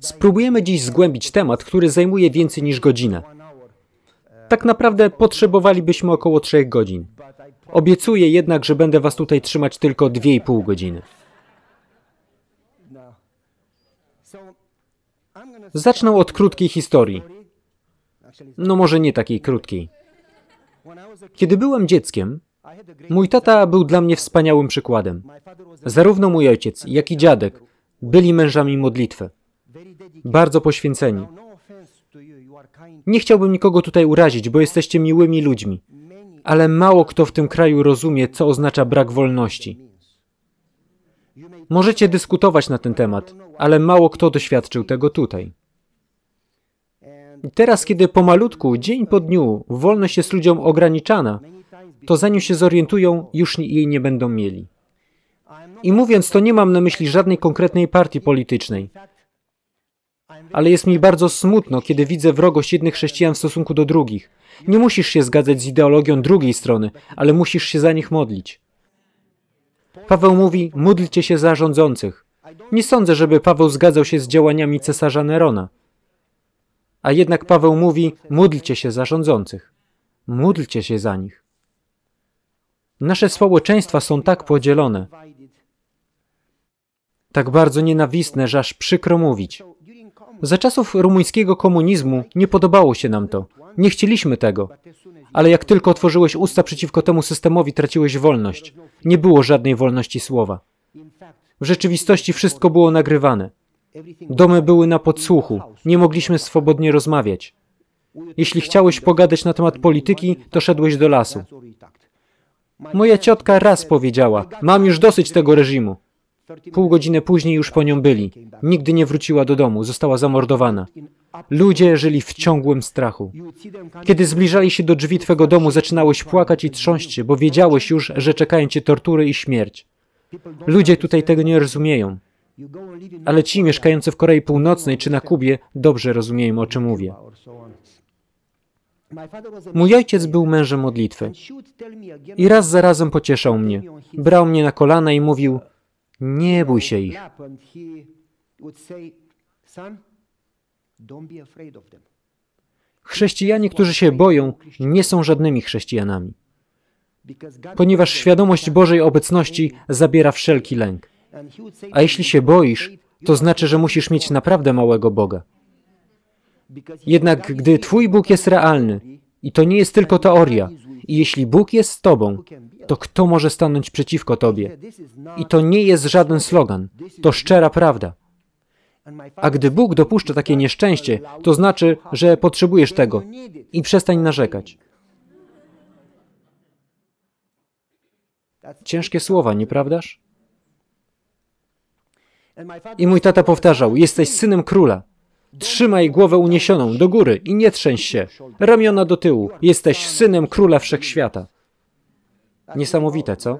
Spróbujemy dziś zgłębić temat, który zajmuje więcej niż godzinę. Tak naprawdę potrzebowalibyśmy około 3 godzin. Obiecuję jednak, że będę Was tutaj trzymać tylko 2,5 godziny. Zacznę od krótkiej historii. No może nie takiej krótkiej. Kiedy byłem dzieckiem, mój tata był dla mnie wspaniałym przykładem. Zarówno mój ojciec, jak i dziadek byli mężami modlitwy, bardzo poświęceni. Nie chciałbym nikogo tutaj urazić, bo jesteście miłymi ludźmi, ale mało kto w tym kraju rozumie, co oznacza brak wolności. Możecie dyskutować na ten temat, ale mało kto doświadczył tego tutaj. teraz, kiedy pomalutku, dzień po dniu, wolność jest ludziom ograniczana, to zanim się zorientują, już jej nie będą mieli. I mówiąc to, nie mam na myśli żadnej konkretnej partii politycznej. Ale jest mi bardzo smutno, kiedy widzę wrogość jednych chrześcijan w stosunku do drugich. Nie musisz się zgadzać z ideologią drugiej strony, ale musisz się za nich modlić. Paweł mówi: módlcie się za rządzących. Nie sądzę, żeby Paweł zgadzał się z działaniami cesarza Nerona. A jednak Paweł mówi: módlcie się za rządzących. Módlcie się za nich. Nasze społeczeństwa są tak podzielone tak bardzo nienawistne, że aż przykro mówić. Za czasów rumuńskiego komunizmu nie podobało się nam to. Nie chcieliśmy tego. Ale jak tylko otworzyłeś usta przeciwko temu systemowi, traciłeś wolność. Nie było żadnej wolności słowa. W rzeczywistości wszystko było nagrywane. Domy były na podsłuchu. Nie mogliśmy swobodnie rozmawiać. Jeśli chciałeś pogadać na temat polityki, to szedłeś do lasu. Moja ciotka raz powiedziała: Mam już dosyć tego reżimu. Pół godziny później już po nią byli. Nigdy nie wróciła do domu, została zamordowana. Ludzie żyli w ciągłym strachu. Kiedy zbliżali się do drzwi twego domu, zaczynałeś płakać i trząść się, bo wiedziałeś już, że czekają cię tortury i śmierć. Ludzie tutaj tego nie rozumieją. Ale ci mieszkający w Korei Północnej czy na Kubie dobrze rozumieją, o czym mówię. Mój ojciec był mężem modlitwy i raz za razem pocieszał mnie. Brał mnie na kolana i mówił – nie bój się ich. Chrześcijanie, którzy się boją, nie są żadnymi chrześcijanami, ponieważ świadomość Bożej obecności zabiera wszelki lęk. A jeśli się boisz, to znaczy, że musisz mieć naprawdę małego Boga. Jednak gdy Twój Bóg jest realny, i to nie jest tylko teoria, i jeśli Bóg jest z Tobą, to kto może stanąć przeciwko Tobie? I to nie jest żaden slogan, to szczera prawda. A gdy Bóg dopuszcza takie nieszczęście, to znaczy, że potrzebujesz tego i przestań narzekać. Ciężkie słowa, nieprawdaż? I mój tata powtarzał: Jesteś synem króla. Trzymaj głowę uniesioną do góry i nie trzęś się. Ramiona do tyłu. Jesteś synem króla wszechświata. Niesamowite, co?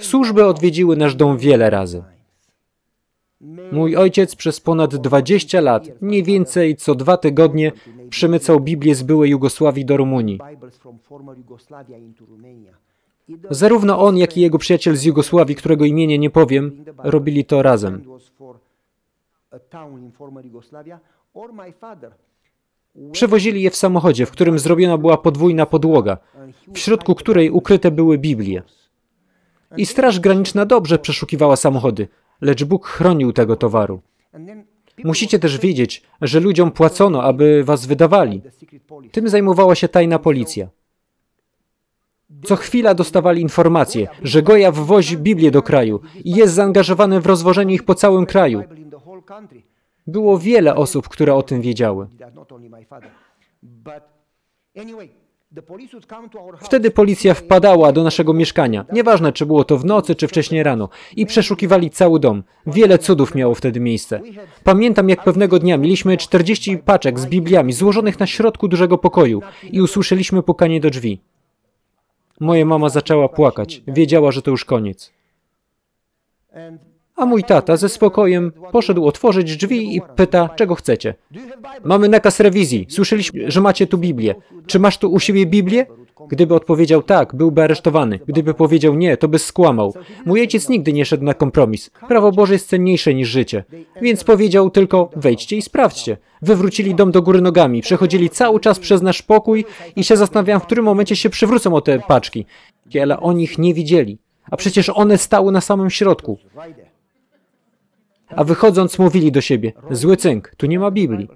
Służby odwiedziły nasz dom wiele razy. Mój ojciec przez ponad 20 lat, mniej więcej co dwa tygodnie, przemycał Biblię z byłej Jugosławii do Rumunii. Zarówno on, jak i jego przyjaciel z Jugosławii, którego imienia nie powiem, robili to razem. Przewozili je w samochodzie, w którym zrobiona była podwójna podłoga, w środku której ukryte były Biblie. I Straż Graniczna dobrze przeszukiwała samochody, lecz Bóg chronił tego towaru. Musicie też wiedzieć, że ludziom płacono, aby was wydawali. Tym zajmowała się tajna policja. Co chwila dostawali informacje, że goja wwozi Biblię do kraju i jest zaangażowany w rozwożenie ich po całym kraju. Było wiele osób, które o tym wiedziały. Wtedy policja wpadała do naszego mieszkania, nieważne czy było to w nocy, czy wcześniej rano, i przeszukiwali cały dom. Wiele cudów miało wtedy miejsce. Pamiętam, jak pewnego dnia mieliśmy 40 paczek z Bibliami złożonych na środku dużego pokoju i usłyszeliśmy pukanie do drzwi. Moja mama zaczęła płakać, wiedziała, że to już koniec. A mój tata ze spokojem poszedł otworzyć drzwi i pyta, czego chcecie. Mamy nakaz rewizji. Słyszeliśmy, że macie tu Biblię. Czy masz tu u siebie Biblię? Gdyby odpowiedział tak, byłby aresztowany. Gdyby powiedział nie, to by skłamał. Mój ojciec nigdy nie szedł na kompromis. Prawo Boże jest cenniejsze niż życie. Więc powiedział tylko, wejdźcie i sprawdźcie. Wywrócili dom do góry nogami, przechodzili cały czas przez nasz pokój i się zastanawiałem, w którym momencie się przywrócą o te paczki. Ale oni ich nie widzieli. A przecież one stały na samym środku a wychodząc mówili do siebie, zły cynk, tu nie ma Biblii.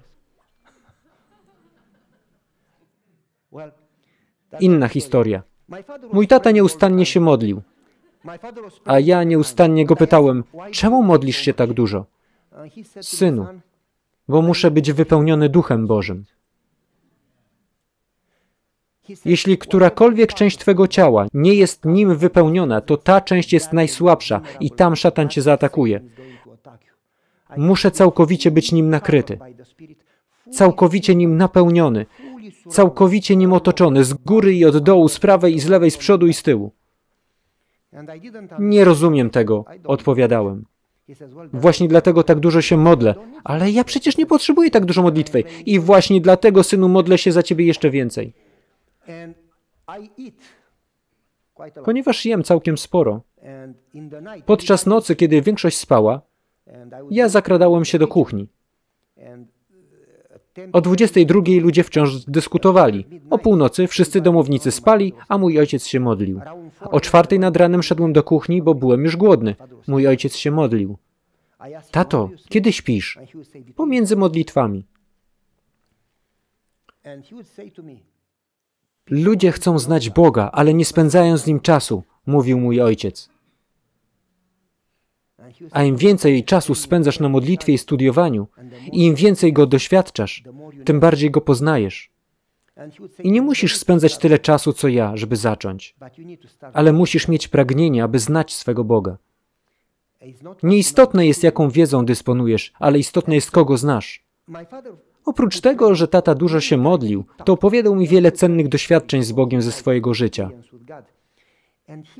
Inna historia. Mój tata nieustannie się modlił, a ja nieustannie go pytałem, czemu modlisz się tak dużo? Synu, bo muszę być wypełniony Duchem Bożym. Jeśli którakolwiek część Twego ciała nie jest nim wypełniona, to ta część jest najsłabsza i tam szatan Cię zaatakuje. Muszę całkowicie być nim nakryty, całkowicie nim napełniony, całkowicie nim otoczony, z góry i od dołu, z prawej i z lewej, z przodu i z tyłu. Nie rozumiem tego, odpowiadałem. Właśnie dlatego tak dużo się modlę. Ale ja przecież nie potrzebuję tak dużo modlitwy. I właśnie dlatego, synu, modlę się za ciebie jeszcze więcej. Ponieważ jem całkiem sporo. Podczas nocy, kiedy większość spała, ja zakradałem się do kuchni. O 22 ludzie wciąż dyskutowali. O północy wszyscy domownicy spali, a mój ojciec się modlił. O czwartej nad ranem szedłem do kuchni, bo byłem już głodny. Mój ojciec się modlił. Tato, kiedy śpisz? Pomiędzy modlitwami. Ludzie chcą znać Boga, ale nie spędzają z Nim czasu, mówił mój ojciec a im więcej czasu spędzasz na modlitwie i studiowaniu, i im więcej go doświadczasz, tym bardziej go poznajesz. I nie musisz spędzać tyle czasu, co ja, żeby zacząć, ale musisz mieć pragnienie, aby znać swego Boga. Nieistotne jest, jaką wiedzą dysponujesz, ale istotne jest, kogo znasz. Oprócz tego, że tata dużo się modlił, to opowiadał mi wiele cennych doświadczeń z Bogiem ze swojego życia.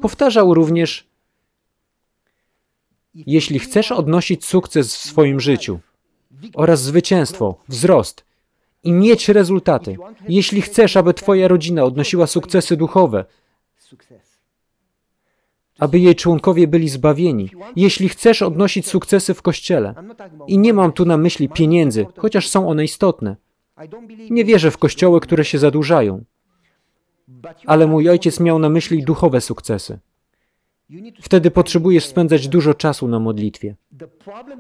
Powtarzał również, jeśli chcesz odnosić sukces w swoim życiu oraz zwycięstwo, wzrost i mieć rezultaty, jeśli chcesz, aby Twoja rodzina odnosiła sukcesy duchowe, aby jej członkowie byli zbawieni, jeśli chcesz odnosić sukcesy w kościele, i nie mam tu na myśli pieniędzy, chociaż są one istotne. Nie wierzę w kościoły, które się zadłużają, ale mój ojciec miał na myśli duchowe sukcesy. Wtedy potrzebujesz spędzać dużo czasu na modlitwie.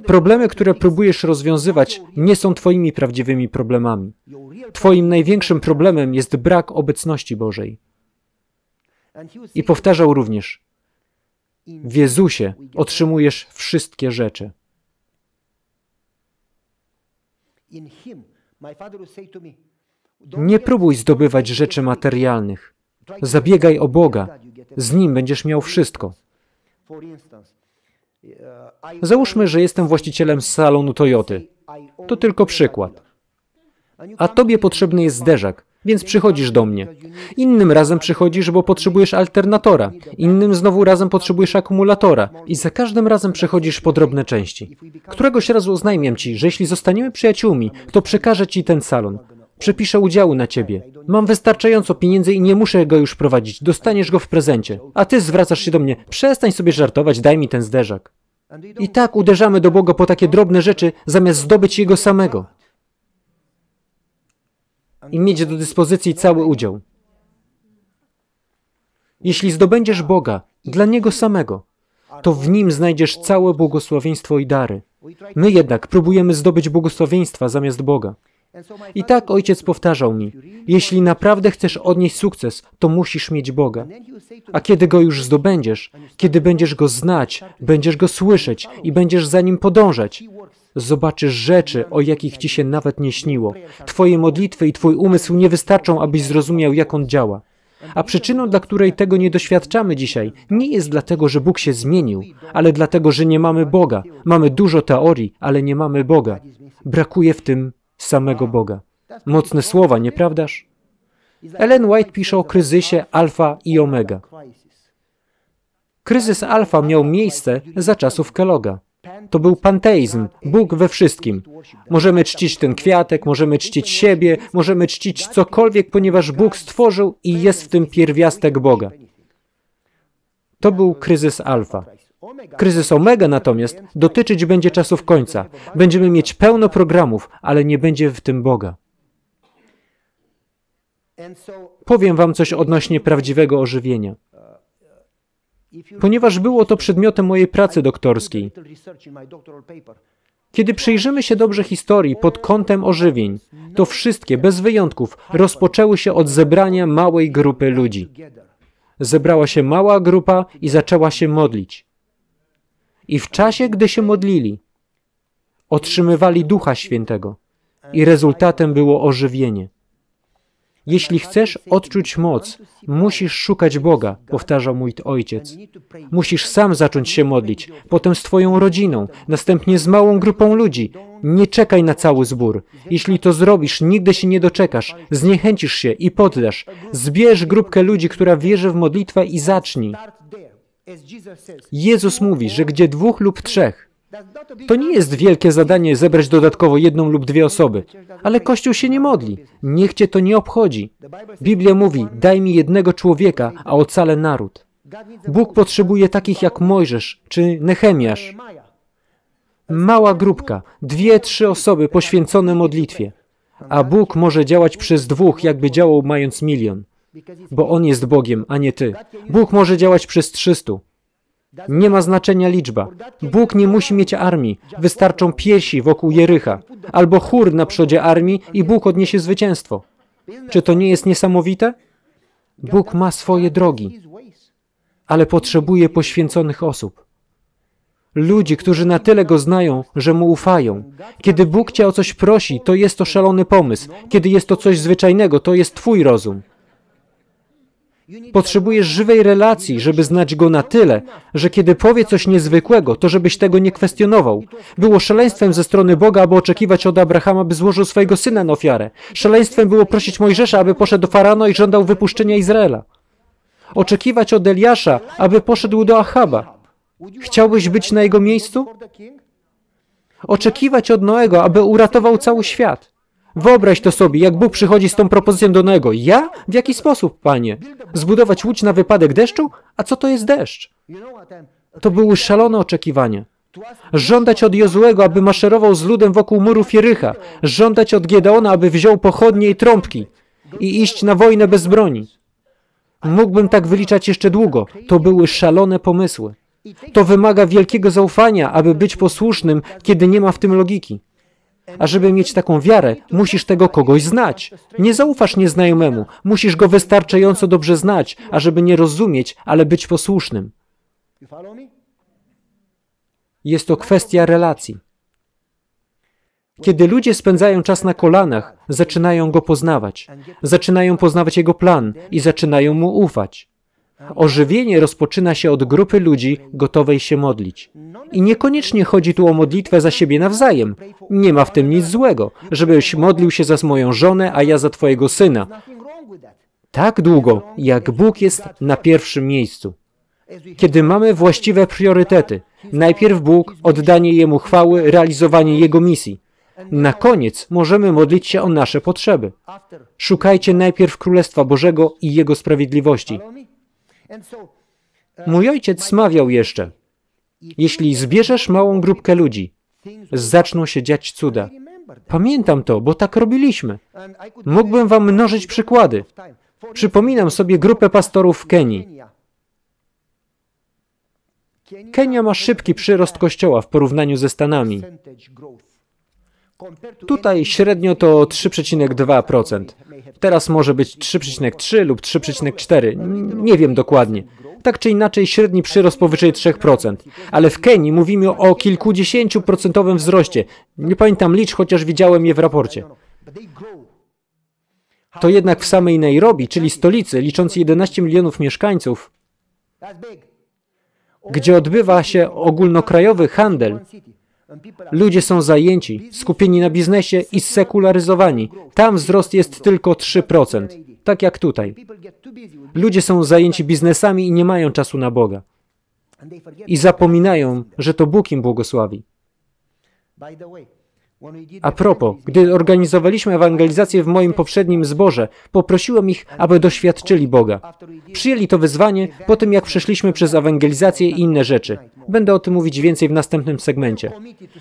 Problemy, które próbujesz rozwiązywać, nie są Twoimi prawdziwymi problemami. Twoim największym problemem jest brak obecności Bożej. I powtarzał również: W Jezusie otrzymujesz wszystkie rzeczy. Nie próbuj zdobywać rzeczy materialnych. Zabiegaj o Boga. Z Nim będziesz miał wszystko. Załóżmy, że jestem właścicielem salonu Toyoty. To tylko przykład. A tobie potrzebny jest zderzak, więc przychodzisz do mnie. Innym razem przychodzisz, bo potrzebujesz alternatora. Innym znowu razem potrzebujesz akumulatora. I za każdym razem przechodzisz po drobne części. Któregoś razu oznajmiam ci, że jeśli zostaniemy przyjaciółmi, to przekażę ci ten salon. Przepiszę udziału na ciebie. Mam wystarczająco pieniędzy i nie muszę go już prowadzić. Dostaniesz go w prezencie. A ty zwracasz się do mnie. Przestań sobie żartować, daj mi ten zderzak. I tak uderzamy do Boga po takie drobne rzeczy, zamiast zdobyć Jego samego. I mieć do dyspozycji cały udział. Jeśli zdobędziesz Boga dla Niego samego, to w Nim znajdziesz całe błogosławieństwo i dary. My jednak próbujemy zdobyć błogosławieństwa zamiast Boga. I tak ojciec powtarzał mi: Jeśli naprawdę chcesz odnieść sukces, to musisz mieć Boga. A kiedy go już zdobędziesz, kiedy będziesz go znać, będziesz go słyszeć i będziesz za nim podążać, zobaczysz rzeczy, o jakich ci się nawet nie śniło. Twoje modlitwy i twój umysł nie wystarczą, abyś zrozumiał, jak on działa. A przyczyną, dla której tego nie doświadczamy dzisiaj, nie jest dlatego, że Bóg się zmienił, ale dlatego, że nie mamy Boga. Mamy dużo teorii, ale nie mamy Boga. Brakuje w tym samego Boga. Tak. Mocne słowa, nieprawdaż? Ellen White pisze o kryzysie alfa i omega. Kryzys alfa miał miejsce za czasów Keloga. To był panteizm, Bóg we wszystkim. Możemy czcić ten kwiatek, możemy czcić siebie, możemy czcić cokolwiek, ponieważ Bóg stworzył i jest w tym pierwiastek Boga. To był kryzys alfa. Kryzys Omega natomiast dotyczyć będzie czasów końca. Będziemy mieć pełno programów, ale nie będzie w tym Boga. Powiem Wam coś odnośnie prawdziwego ożywienia. Ponieważ było to przedmiotem mojej pracy doktorskiej. Kiedy przyjrzymy się dobrze historii pod kątem ożywień, to wszystkie, bez wyjątków, rozpoczęły się od zebrania małej grupy ludzi. Zebrała się mała grupa i zaczęła się modlić i w czasie, gdy się modlili, otrzymywali Ducha Świętego i rezultatem było ożywienie. Jeśli chcesz odczuć moc, musisz szukać Boga, powtarzał mój ojciec. Musisz sam zacząć się modlić, potem z Twoją rodziną, następnie z małą grupą ludzi. Nie czekaj na cały zbór. Jeśli to zrobisz, nigdy się nie doczekasz, zniechęcisz się i poddasz. Zbierz grupkę ludzi, która wierzy w modlitwę i zacznij. Jezus mówi, że gdzie dwóch lub trzech, to nie jest wielkie zadanie zebrać dodatkowo jedną lub dwie osoby, ale Kościół się nie modli. Niech cię to nie obchodzi. Biblia mówi, daj mi jednego człowieka, a ocalę naród. Bóg potrzebuje takich jak Mojżesz czy Nehemiasz. Mała grupka, dwie, trzy osoby poświęcone modlitwie. A Bóg może działać przez dwóch, jakby działał mając milion bo On jest Bogiem, a nie Ty. Bóg może działać przez 300. Nie ma znaczenia liczba. Bóg nie musi mieć armii. Wystarczą piesi wokół Jericha, albo chór na przodzie armii i Bóg odniesie zwycięstwo. Czy to nie jest niesamowite? Bóg ma swoje drogi, ale potrzebuje poświęconych osób. Ludzi, którzy na tyle Go znają, że Mu ufają. Kiedy Bóg Cię o coś prosi, to jest to szalony pomysł. Kiedy jest to coś zwyczajnego, to jest Twój rozum. Potrzebujesz żywej relacji, żeby znać go na tyle, że kiedy powie coś niezwykłego, to żebyś tego nie kwestionował. Było szaleństwem ze strony Boga, aby oczekiwać od Abrahama, by złożył swojego syna na ofiarę. Szaleństwem było prosić Mojżesza, aby poszedł do Farano i żądał wypuszczenia Izraela. Oczekiwać od Eliasza, aby poszedł do Achaba. Chciałbyś być na jego miejscu? Oczekiwać od Noego, aby uratował cały świat. Wyobraź to sobie, jak Bóg przychodzi z tą propozycją do Noego. Ja? W jaki sposób, panie? Zbudować łódź na wypadek deszczu? A co to jest deszcz? To były szalone oczekiwania. Żądać od Jozłego, aby maszerował z ludem wokół murów Jerycha. Żądać od Gedeona, aby wziął pochodnie i trąbki. I iść na wojnę bez broni. Mógłbym tak wyliczać jeszcze długo. To były szalone pomysły. To wymaga wielkiego zaufania, aby być posłusznym, kiedy nie ma w tym logiki. A żeby mieć taką wiarę, musisz tego kogoś znać. Nie zaufasz nieznajomemu, musisz go wystarczająco dobrze znać, ażeby nie rozumieć, ale być posłusznym. Jest to kwestia relacji. Kiedy ludzie spędzają czas na kolanach, zaczynają go poznawać, zaczynają poznawać jego plan i zaczynają mu ufać. Ożywienie rozpoczyna się od grupy ludzi gotowej się modlić. I niekoniecznie chodzi tu o modlitwę za siebie nawzajem. Nie ma w tym nic złego, żebyś modlił się za moją żonę, a ja za twojego syna. Tak długo, jak Bóg jest na pierwszym miejscu. Kiedy mamy właściwe priorytety, najpierw Bóg, oddanie Jemu chwały, realizowanie Jego misji. Na koniec możemy modlić się o nasze potrzeby. Szukajcie najpierw Królestwa Bożego i Jego sprawiedliwości. Uh, Mój ojciec smawiał jeszcze. Jeśli zbierzesz małą grupkę ludzi, zaczną się dziać cuda. Pamiętam to, bo tak robiliśmy. Mógłbym wam mnożyć przykłady. Przypominam sobie grupę pastorów w Kenii. Kenia ma szybki przyrost kościoła w porównaniu ze Stanami. Tutaj średnio to 3,2%. Teraz może być 3,3 lub 3,4. Nie wiem dokładnie. Tak czy inaczej średni przyrost powyżej 3%. Ale w Kenii mówimy o kilkudziesięciu procentowym wzroście. Nie pamiętam licz, chociaż widziałem je w raporcie. To jednak w samej Nairobi, czyli stolicy, licząc 11 milionów mieszkańców, gdzie odbywa się ogólnokrajowy handel, Ludzie są zajęci, skupieni na biznesie i sekularyzowani. Tam wzrost jest tylko 3%, tak jak tutaj. Ludzie są zajęci biznesami i nie mają czasu na Boga. I zapominają, że to Bóg im błogosławi. A propos, gdy organizowaliśmy ewangelizację w moim poprzednim zborze, poprosiłem ich, aby doświadczyli Boga. Przyjęli to wyzwanie po tym, jak przeszliśmy przez ewangelizację i inne rzeczy. Będę o tym mówić więcej w następnym segmencie.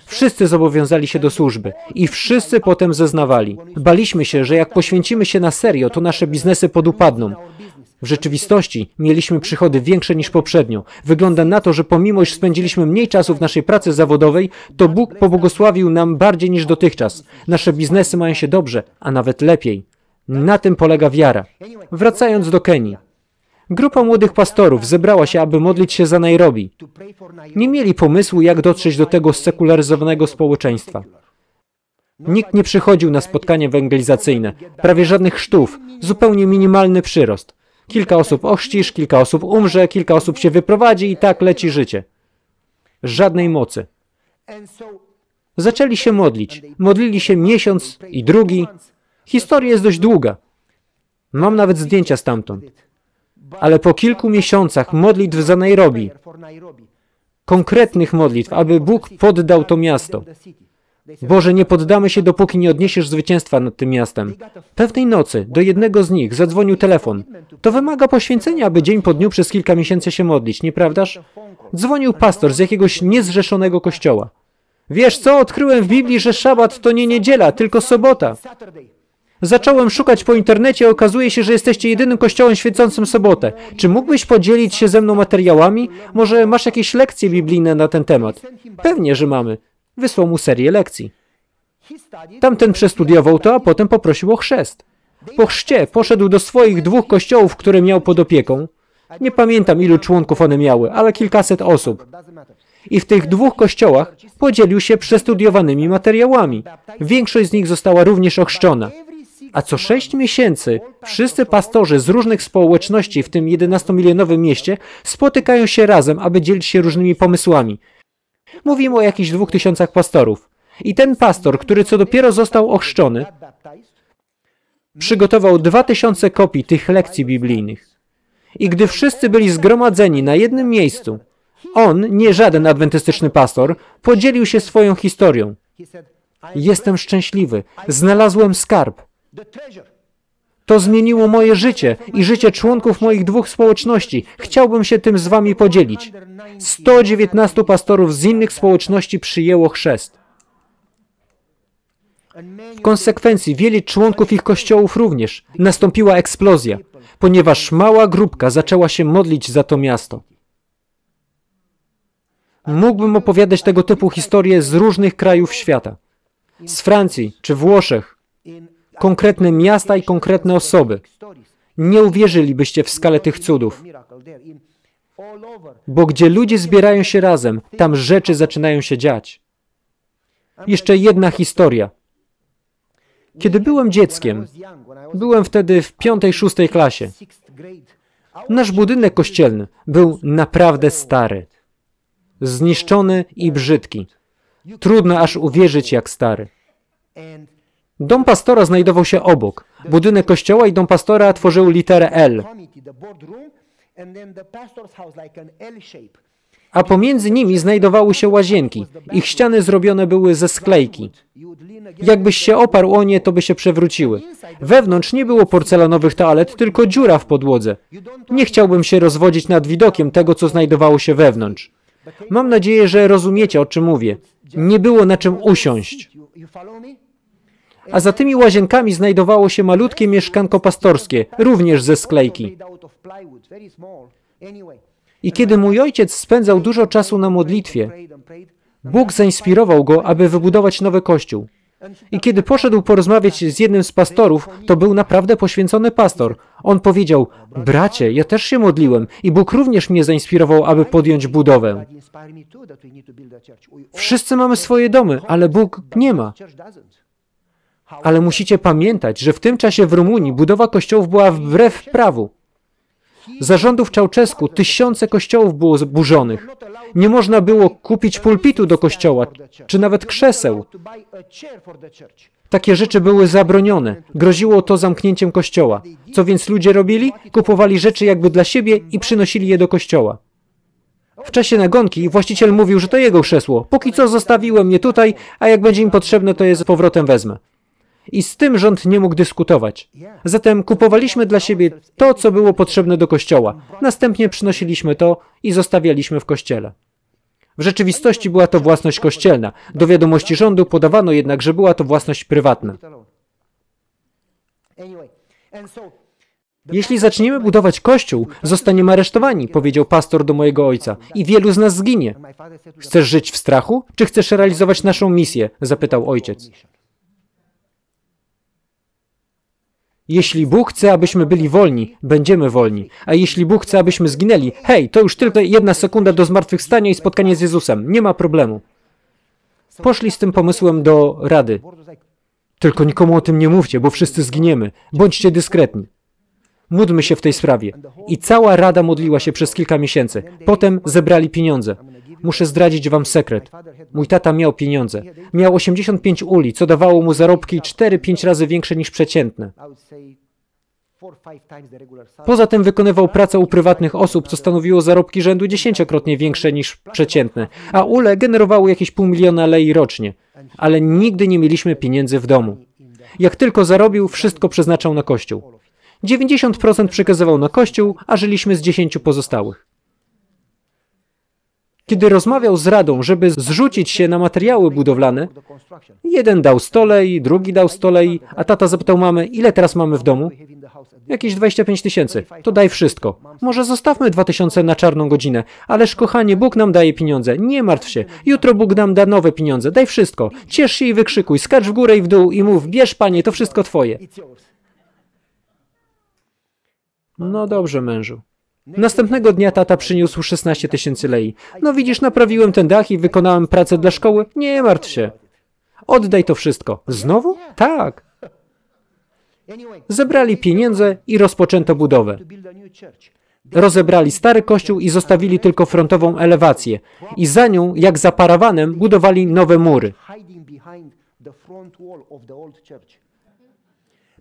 Wszyscy zobowiązali się do służby i wszyscy potem zeznawali. Baliśmy się, że jak poświęcimy się na serio, to nasze biznesy podupadną. W rzeczywistości mieliśmy przychody większe niż poprzednio. Wygląda na to, że pomimo iż spędziliśmy mniej czasu w naszej pracy zawodowej, to Bóg pobłogosławił nam bardziej niż dotychczas. Nasze biznesy mają się dobrze, a nawet lepiej. Na tym polega wiara. Wracając do Kenii. Grupa młodych pastorów zebrała się, aby modlić się za Nairobi. Nie mieli pomysłu, jak dotrzeć do tego sekularyzowanego społeczeństwa. Nikt nie przychodził na spotkanie ewangelizacyjne, prawie żadnych sztów, zupełnie minimalny przyrost. Kilka osób ochrzcisz, kilka osób umrze, kilka osób się wyprowadzi i tak leci życie. Żadnej mocy. Zaczęli się modlić. Modlili się miesiąc i drugi. Historia jest dość długa. Mam nawet zdjęcia stamtąd. Ale po kilku miesiącach modlitw za Nairobi, konkretnych modlitw, aby Bóg poddał to miasto, Boże, nie poddamy się, dopóki nie odniesiesz zwycięstwa nad tym miastem. Pewnej nocy do jednego z nich zadzwonił telefon. To wymaga poświęcenia, aby dzień po dniu przez kilka miesięcy się modlić, nieprawdaż? Dzwonił pastor z jakiegoś niezrzeszonego kościoła. Wiesz co, odkryłem w Biblii, że szabat to nie niedziela, tylko sobota. Zacząłem szukać po internecie, okazuje się, że jesteście jedynym kościołem świecącym sobotę. Czy mógłbyś podzielić się ze mną materiałami? Może masz jakieś lekcje biblijne na ten temat? Pewnie, że mamy wysłał mu serię lekcji. Tamten przestudiował to, a potem poprosił o chrzest. Po chrzcie poszedł do swoich dwóch kościołów, które miał pod opieką. Nie pamiętam, ilu członków one miały, ale kilkaset osób. I w tych dwóch kościołach podzielił się przestudiowanymi materiałami. Większość z nich została również ochrzczona. A co sześć miesięcy wszyscy pastorzy z różnych społeczności w tym 11-milionowym mieście spotykają się razem, aby dzielić się różnymi pomysłami. Mówimy o jakichś dwóch tysiącach pastorów. I ten pastor, który co dopiero został ochrzczony, przygotował dwa tysiące kopii tych lekcji biblijnych. I gdy wszyscy byli zgromadzeni na jednym miejscu, on, nie żaden adwentystyczny pastor, podzielił się swoją historią. Jestem szczęśliwy, znalazłem skarb. To zmieniło moje życie i życie członków moich dwóch społeczności. Chciałbym się tym z wami podzielić. 119 pastorów z innych społeczności przyjęło chrzest. W konsekwencji wielu członków ich kościołów również. Nastąpiła eksplozja, ponieważ mała grupka zaczęła się modlić za to miasto. Mógłbym opowiadać tego typu historie z różnych krajów świata. Z Francji czy Włoszech, konkretne miasta i konkretne osoby. Nie uwierzylibyście w skalę tych cudów. Bo gdzie ludzie zbierają się razem, tam rzeczy zaczynają się dziać. Jeszcze jedna historia. Kiedy byłem dzieckiem, byłem wtedy w piątej, szóstej klasie. Nasz budynek kościelny był naprawdę stary, zniszczony i brzydki. Trudno aż uwierzyć, jak stary. Dom pastora znajdował się obok. Budynek kościoła i dom pastora tworzył literę L. A pomiędzy nimi znajdowały się łazienki. Ich ściany zrobione były ze sklejki. Jakbyś się oparł o nie, to by się przewróciły. Wewnątrz nie było porcelanowych toalet, tylko dziura w podłodze. Nie chciałbym się rozwodzić nad widokiem tego, co znajdowało się wewnątrz. Mam nadzieję, że rozumiecie, o czym mówię. Nie było na czym usiąść. A za tymi łazienkami znajdowało się malutkie mieszkanko pastorskie, również ze sklejki. I kiedy mój ojciec spędzał dużo czasu na modlitwie, Bóg zainspirował go, aby wybudować nowy kościół. I kiedy poszedł porozmawiać z jednym z pastorów, to był naprawdę poświęcony pastor. On powiedział: Bracie, ja też się modliłem i Bóg również mnie zainspirował, aby podjąć budowę. Wszyscy mamy swoje domy, ale Bóg nie ma. Ale musicie pamiętać, że w tym czasie w Rumunii budowa kościołów była wbrew prawu. Zarządów Czałczesku tysiące kościołów było zburzonych. Nie można było kupić pulpitu do kościoła, czy nawet krzeseł. Takie rzeczy były zabronione. Groziło to zamknięciem kościoła. Co więc ludzie robili? Kupowali rzeczy jakby dla siebie i przynosili je do kościoła. W czasie nagonki właściciel mówił, że to jego krzesło. Póki co zostawiłem je tutaj, a jak będzie im potrzebne, to je z powrotem wezmę i z tym rząd nie mógł dyskutować. Zatem kupowaliśmy dla siebie to, co było potrzebne do kościoła. Następnie przynosiliśmy to i zostawialiśmy w kościele. W rzeczywistości była to własność kościelna. Do wiadomości rządu podawano jednak, że była to własność prywatna. Jeśli zaczniemy budować kościół, zostaniemy aresztowani, powiedział pastor do mojego ojca, i wielu z nas zginie. Chcesz żyć w strachu, czy chcesz realizować naszą misję? zapytał ojciec. Jeśli Bóg chce, abyśmy byli wolni, będziemy wolni. A jeśli Bóg chce, abyśmy zginęli, hej, to już tylko jedna sekunda do zmartwychwstania i spotkania z Jezusem. Nie ma problemu. Poszli z tym pomysłem do Rady. Tylko nikomu o tym nie mówcie, bo wszyscy zginiemy. Bądźcie dyskretni. Módlmy się w tej sprawie. I cała Rada modliła się przez kilka miesięcy. Potem zebrali pieniądze. Muszę zdradzić wam sekret. Mój tata miał pieniądze. Miał 85 uli, co dawało mu zarobki 4-5 razy większe niż przeciętne. Poza tym wykonywał pracę u prywatnych osób, co stanowiło zarobki rzędu dziesięciokrotnie większe niż przeciętne, a ule generowały jakieś pół miliona lei rocznie. Ale nigdy nie mieliśmy pieniędzy w domu. Jak tylko zarobił, wszystko przeznaczał na kościół. 90% przekazywał na kościół, a żyliśmy z 10 pozostałych. Kiedy rozmawiał z Radą, żeby zrzucić się na materiały budowlane, jeden dał stolej, drugi dał stolej, a tata zapytał mamy, ile teraz mamy w domu? Jakieś 25 tysięcy. To daj wszystko. Może zostawmy 2000 na czarną godzinę. Ależ kochanie, Bóg nam daje pieniądze. Nie martw się. Jutro Bóg nam da nowe pieniądze. Daj wszystko. Ciesz się i wykrzykuj. Skacz w górę i w dół i mów, bierz panie, to wszystko twoje. No dobrze, mężu. Następnego dnia tata przyniósł 16 tysięcy lei. No widzisz, naprawiłem ten dach i wykonałem pracę dla szkoły. Nie martw się. Oddaj to wszystko. Znowu? Tak. Zebrali pieniądze i rozpoczęto budowę. Rozebrali stary kościół i zostawili tylko frontową elewację. I za nią, jak za parawanem, budowali nowe mury.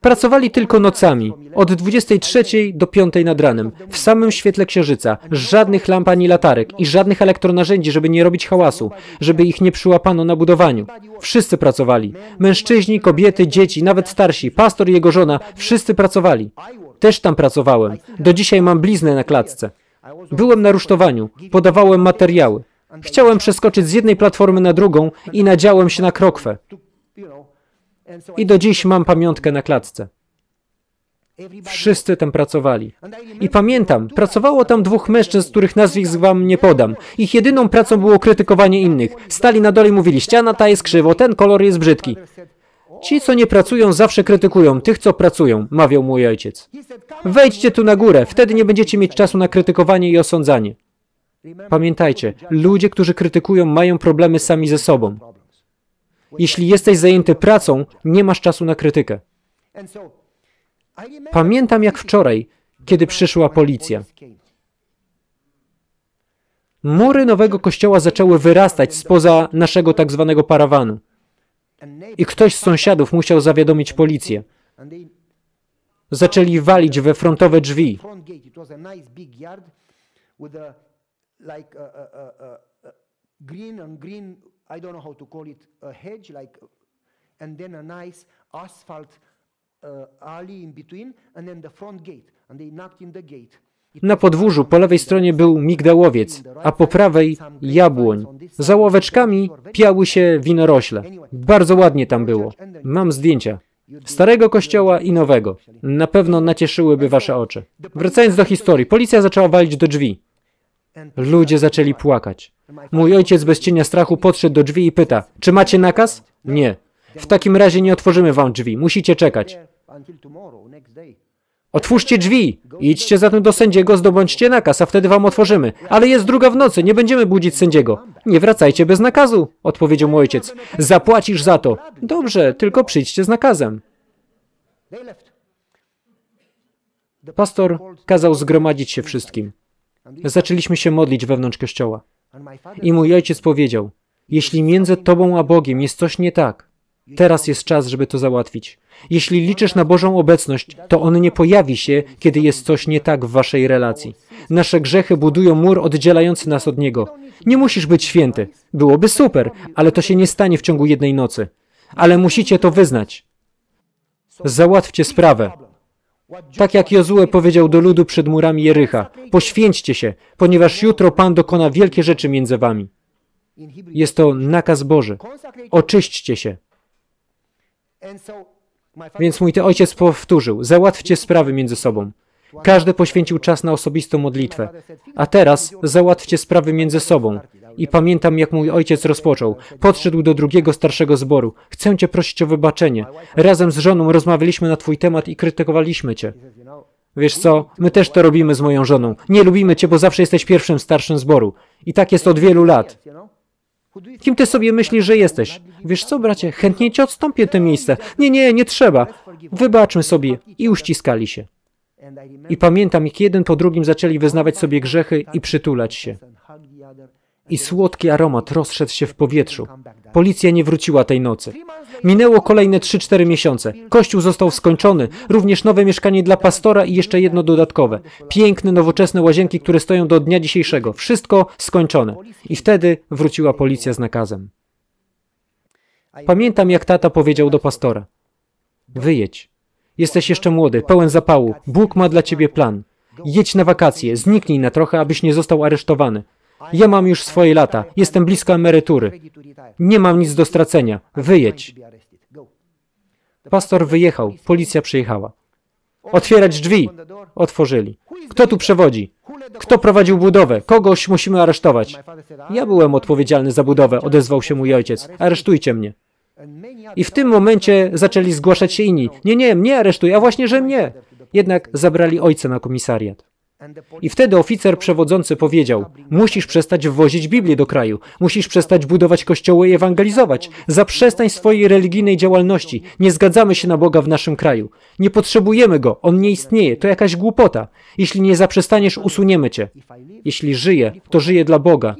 Pracowali tylko nocami, od 23 do 5 nad ranem, w samym świetle księżyca, żadnych lamp ani latarek i żadnych elektronarzędzi, żeby nie robić hałasu, żeby ich nie przyłapano na budowaniu. Wszyscy pracowali. Mężczyźni, kobiety, dzieci, nawet starsi, pastor i jego żona, wszyscy pracowali. Też tam pracowałem. Do dzisiaj mam bliznę na klatce. Byłem na rusztowaniu, podawałem materiały. Chciałem przeskoczyć z jednej platformy na drugą i nadziałem się na krokwę. I do dziś mam pamiątkę na klatce. Wszyscy tam pracowali. I pamiętam, pracowało tam dwóch mężczyzn, których nazwisk wam nie podam. Ich jedyną pracą było krytykowanie innych. Stali na dole i mówili, ściana ta jest krzywo, ten kolor jest brzydki. Ci, co nie pracują, zawsze krytykują tych, co pracują, mawiał mój ojciec. Wejdźcie tu na górę, wtedy nie będziecie mieć czasu na krytykowanie i osądzanie. Pamiętajcie, ludzie, którzy krytykują, mają problemy sami ze sobą. Jeśli jesteś zajęty pracą, nie masz czasu na krytykę. Pamiętam jak wczoraj, kiedy przyszła policja. Mury nowego kościoła zaczęły wyrastać spoza naszego tak zwanego parawanu. I ktoś z sąsiadów musiał zawiadomić policję. Zaczęli walić we frontowe drzwi. I don't know how to call it, a hedge, like, and then a nice asphalt uh, alley in between, and then the front gate. And they knocked in the gate. Na podwórzu po lewej stronie był migdałowiec, a po prawej jabłoń. Za ławeczkami piały się winorośle. Bardzo ładnie tam no było. Mam zdjęcia. Starego kościoła i nowego. Na pewno nacieszyłyby wasze oczy. Wracając do historii, policja zaczęła walić do drzwi. Ludzie zaczęli płakać. Mój ojciec bez cienia strachu podszedł do drzwi i pyta, czy macie nakaz? Nie. W takim razie nie otworzymy wam drzwi, musicie czekać. Otwórzcie drzwi! Idźcie zatem do sędziego, zdobądźcie nakaz, a wtedy wam otworzymy. Ale jest druga w nocy, nie będziemy budzić sędziego. Nie wracajcie bez nakazu, odpowiedział mój ojciec. Zapłacisz za to. Dobrze, tylko przyjdźcie z nakazem. Pastor kazał zgromadzić się wszystkim. Zaczęliśmy się modlić wewnątrz kościoła. I mój ojciec powiedział: Jeśli między tobą a Bogiem jest coś nie tak, teraz jest czas, żeby to załatwić. Jeśli liczysz na Bożą obecność, to on nie pojawi się, kiedy jest coś nie tak w waszej relacji. Nasze grzechy budują mur oddzielający nas od niego. Nie musisz być święty. Byłoby super, ale to się nie stanie w ciągu jednej nocy. Ale musicie to wyznać. Załatwcie sprawę. Tak jak Jozue powiedział do ludu przed murami Jericha, poświęćcie się, ponieważ jutro Pan dokona wielkie rzeczy między wami. Jest to nakaz Boży. Oczyśćcie się. Więc mój te ojciec powtórzył, załatwcie sprawy między sobą. Każdy poświęcił czas na osobistą modlitwę. A teraz załatwcie sprawy między sobą. I pamiętam, jak mój ojciec rozpoczął. Podszedł do drugiego starszego zboru. Chcę cię prosić o wybaczenie. Razem z żoną rozmawialiśmy na twój temat i krytykowaliśmy cię. Wiesz co, my też to robimy z moją żoną. Nie lubimy cię, bo zawsze jesteś pierwszym starszym zboru. I tak jest od wielu lat. Kim ty sobie myślisz, że jesteś? Wiesz co, bracie, chętnie ci odstąpię to miejsce. Nie, nie, nie trzeba. Wybaczmy sobie. I uściskali się. I pamiętam, jak jeden po drugim zaczęli wyznawać sobie grzechy i przytulać się i słodki aromat rozszedł się w powietrzu. Policja nie wróciła tej nocy. Minęło kolejne 3-4 miesiące. Kościół został skończony, również nowe mieszkanie dla pastora i jeszcze jedno dodatkowe. Piękne, nowoczesne łazienki, które stoją do dnia dzisiejszego. Wszystko skończone. I wtedy wróciła policja z nakazem. Pamiętam, jak tata powiedział do pastora: Wyjedź. Jesteś jeszcze młody, pełen zapału. Bóg ma dla ciebie plan. Jedź na wakacje, zniknij na trochę, abyś nie został aresztowany. Ja mam już swoje lata, jestem blisko emerytury. Nie mam nic do stracenia. Wyjedź. Pastor wyjechał, policja przyjechała. Otwierać drzwi! Otworzyli. Kto tu przewodzi? Kto prowadził budowę? Kogoś musimy aresztować. Ja byłem odpowiedzialny za budowę, odezwał się mój ojciec. Aresztujcie mnie. I w tym momencie zaczęli zgłaszać się inni. Nie, nie, mnie aresztuj, a właśnie, że mnie. Jednak zabrali ojca na komisariat. I wtedy oficer przewodzący powiedział: Musisz przestać wwozić Biblię do kraju, musisz przestać budować kościoły i ewangelizować. Zaprzestań swojej religijnej działalności. Nie zgadzamy się na Boga w naszym kraju. Nie potrzebujemy go, on nie istnieje, to jakaś głupota. Jeśli nie zaprzestaniesz, usuniemy cię. Jeśli żyję, to żyję dla Boga.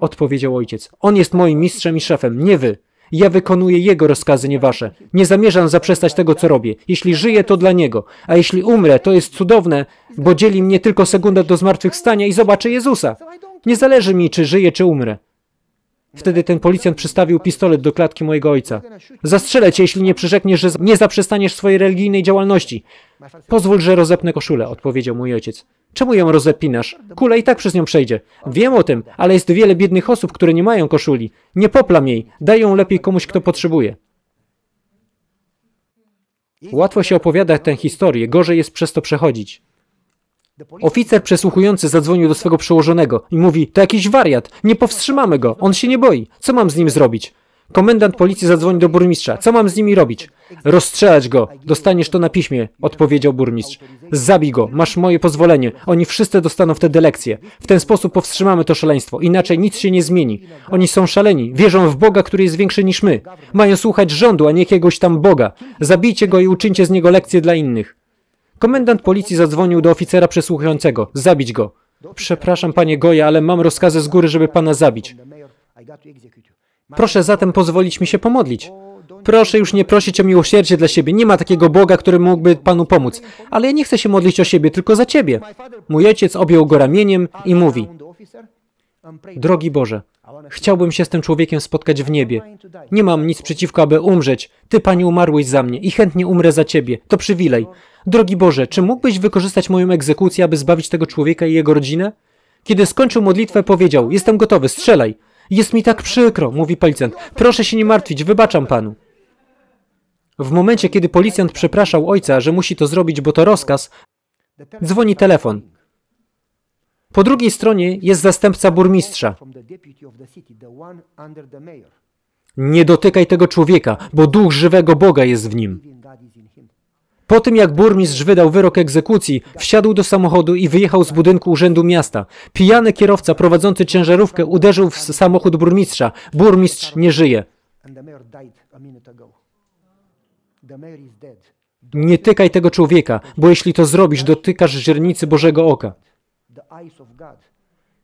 Odpowiedział ojciec: On jest moim mistrzem i szefem, nie wy. Ja wykonuję Jego rozkazy, nie Wasze. Nie zamierzam zaprzestać tego, co robię. Jeśli żyję, to dla Niego. A jeśli umrę, to jest cudowne, bo dzieli mnie tylko sekunda do zmartwychwstania i zobaczę Jezusa. Nie zależy mi, czy żyję, czy umrę. Wtedy ten policjant przystawił pistolet do klatki mojego ojca. Zastrzelę cię, jeśli nie przyrzekniesz, że nie zaprzestaniesz swojej religijnej działalności. Pozwól, że rozepnę koszulę, odpowiedział mój ojciec. Czemu ją rozepinasz? Kula i tak przez nią przejdzie. Wiem o tym, ale jest wiele biednych osób, które nie mają koszuli. Nie poplam jej, daj ją lepiej komuś, kto potrzebuje. Łatwo się opowiada tę historię, gorzej jest przez to przechodzić. Oficer przesłuchujący zadzwonił do swego przełożonego i mówi, to jakiś wariat, nie powstrzymamy go, on się nie boi, co mam z nim zrobić? Komendant policji zadzwoni do burmistrza. Co mam z nimi robić? Rozstrzelać go. Dostaniesz to na piśmie, odpowiedział burmistrz. Zabij go. Masz moje pozwolenie. Oni wszyscy dostaną wtedy lekcję. W ten sposób powstrzymamy to szaleństwo. Inaczej nic się nie zmieni. Oni są szaleni. Wierzą w Boga, który jest większy niż my. Mają słuchać rządu, a nie jakiegoś tam Boga. Zabijcie go i uczyńcie z niego lekcję dla innych. Komendant policji zadzwonił do oficera przesłuchującego. Zabić go. Przepraszam, panie Goja, ale mam rozkazy z góry, żeby pana zabić. Proszę zatem pozwolić mi się pomodlić. Proszę już nie prosić o miłosierdzie dla siebie. Nie ma takiego Boga, który mógłby panu pomóc. Ale ja nie chcę się modlić o siebie, tylko za ciebie. Mój ojciec objął go ramieniem i mówi: Drogi Boże, chciałbym się z tym człowiekiem spotkać w niebie. Nie mam nic przeciwko, aby umrzeć. Ty, Panie, umarłeś za mnie i chętnie umrę za Ciebie. To przywilej. Drogi Boże, czy mógłbyś wykorzystać moją egzekucję, aby zbawić tego człowieka i jego rodzinę? Kiedy skończył modlitwę, powiedział, jestem gotowy, strzelaj. Jest mi tak przykro, mówi policjant. Proszę się nie martwić, wybaczam Panu. W momencie, kiedy policjant przepraszał ojca, że musi to zrobić, bo to rozkaz, dzwoni telefon. Po drugiej stronie jest zastępca burmistrza. Nie dotykaj tego człowieka, bo duch żywego Boga jest w nim. Po tym jak burmistrz wydał wyrok egzekucji, wsiadł do samochodu i wyjechał z budynku urzędu miasta. Pijany kierowca prowadzący ciężarówkę uderzył w samochód burmistrza. Burmistrz nie żyje. Nie tykaj tego człowieka, bo jeśli to zrobisz, dotykasz źrenicy Bożego Oka.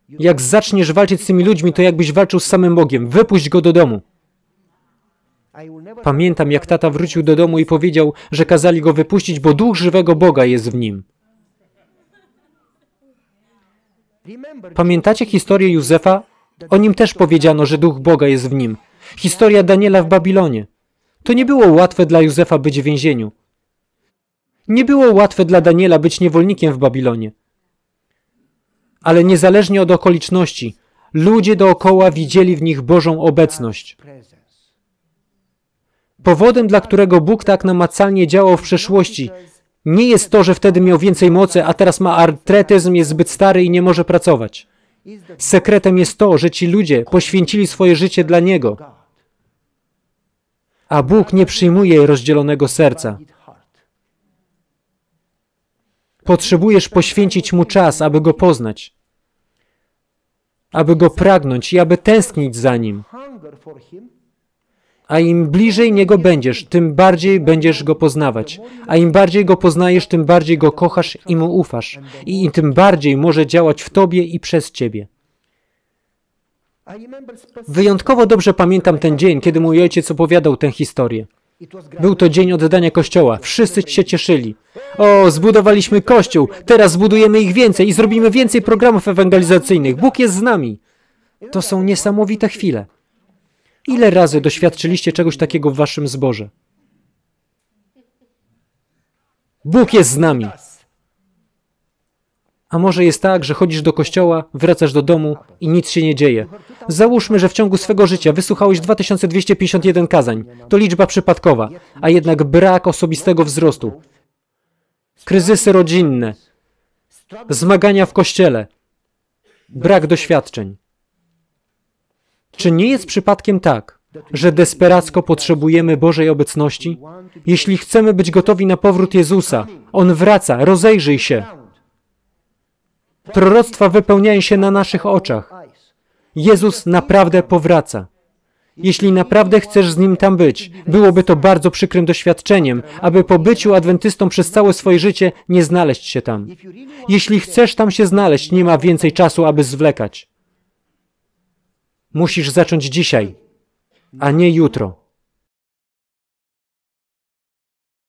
Jak zaczniesz walczyć z tymi ludźmi, to jakbyś walczył z samym Bogiem. Wypuść go do domu. Pamiętam, jak tata wrócił do domu i powiedział, że kazali go wypuścić, bo duch żywego Boga jest w nim. Pamiętacie historię Józefa? O nim też powiedziano, że duch Boga jest w nim. Historia Daniela w Babilonie. To nie było łatwe dla Józefa być w więzieniu. Nie było łatwe dla Daniela być niewolnikiem w Babilonie ale niezależnie od okoliczności, ludzie dookoła widzieli w nich Bożą obecność. Powodem, dla którego Bóg tak namacalnie działał w przeszłości, nie jest to, że wtedy miał więcej mocy, a teraz ma artretyzm, jest zbyt stary i nie może pracować. Sekretem jest to, że ci ludzie poświęcili swoje życie dla Niego, a Bóg nie przyjmuje rozdzielonego serca. Potrzebujesz poświęcić Mu czas, aby Go poznać, aby Go pragnąć i aby tęsknić za Nim. A im bliżej Niego będziesz, tym bardziej będziesz Go poznawać. A im bardziej Go poznajesz, tym bardziej Go kochasz i Mu ufasz. I tym bardziej może działać w Tobie i przez Ciebie. Wyjątkowo dobrze pamiętam ten dzień, kiedy mój ojciec opowiadał tę historię. Był to dzień oddania kościoła. Wszyscy się cieszyli. O, zbudowaliśmy kościół, teraz zbudujemy ich więcej i zrobimy więcej programów ewangelizacyjnych. Bóg jest z nami. To są niesamowite chwile. Ile razy doświadczyliście czegoś takiego w waszym zborze? Bóg jest z nami. A może jest tak, że chodzisz do kościoła, wracasz do domu i nic się nie dzieje. Załóżmy, że w ciągu swego życia wysłuchałeś 2251 kazań. To liczba przypadkowa, a jednak brak osobistego wzrostu. Kryzysy rodzinne, zmagania w kościele, brak doświadczeń. Czy nie jest przypadkiem tak, że desperacko potrzebujemy Bożej obecności? Jeśli chcemy być gotowi na powrót Jezusa, On wraca, rozejrzyj się. Proroctwa wypełniają się na naszych oczach. Jezus naprawdę powraca. Jeśli naprawdę chcesz z Nim tam być, byłoby to bardzo przykrym doświadczeniem, aby po byciu adwentystą przez całe swoje życie nie znaleźć się tam. Jeśli chcesz tam się znaleźć, nie ma więcej czasu, aby zwlekać. Musisz zacząć dzisiaj, a nie jutro.